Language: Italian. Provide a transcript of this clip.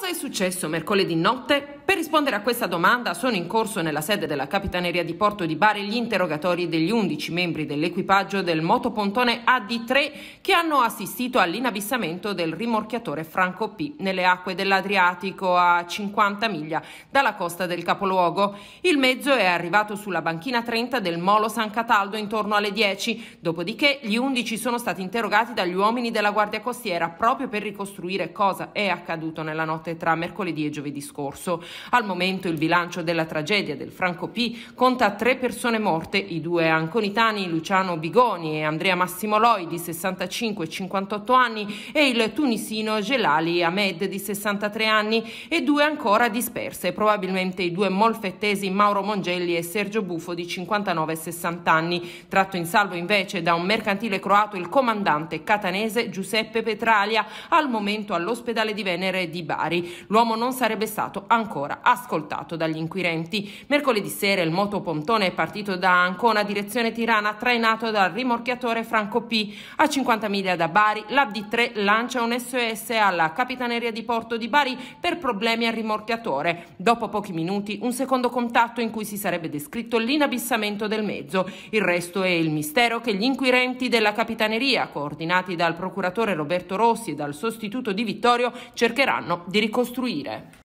Cosa è successo mercoledì notte? Per rispondere a questa domanda sono in corso nella sede della Capitaneria di Porto di Bari gli interrogatori degli 11 membri dell'equipaggio del motopontone AD3 che hanno assistito all'inabissamento del rimorchiatore Franco P nelle acque dell'Adriatico a 50 miglia dalla costa del capoluogo. Il mezzo è arrivato sulla banchina 30 del Molo San Cataldo intorno alle 10, dopodiché gli 11 sono stati interrogati dagli uomini della Guardia Costiera proprio per ricostruire cosa è accaduto nella notte tra mercoledì e giovedì scorso. Al momento il bilancio della tragedia del Franco P conta tre persone morte, i due anconitani Luciano Bigoni e Andrea Massimo Loi di 65 e 58 anni e il tunisino Gelali Ahmed di 63 anni e due ancora disperse, probabilmente i due molfettesi Mauro Mongelli e Sergio Bufo di 59 e 60 anni, tratto in salvo invece da un mercantile croato il comandante catanese Giuseppe Petralia, al momento all'ospedale di Venere di Bari. L'uomo non sarebbe stato ancora ancora ascoltato dagli inquirenti. Mercoledì sera il motopontone è partito da Ancona direzione Tirana trainato dal rimorchiatore Franco P. A 50 miglia da Bari l'ABD3 lancia un SOS alla Capitaneria di Porto di Bari per problemi al rimorchiatore. Dopo pochi minuti un secondo contatto in cui si sarebbe descritto l'inabissamento del mezzo. Il resto è il mistero che gli inquirenti della Capitaneria, coordinati dal procuratore Roberto Rossi e dal sostituto di Vittorio, cercheranno di ricostruire.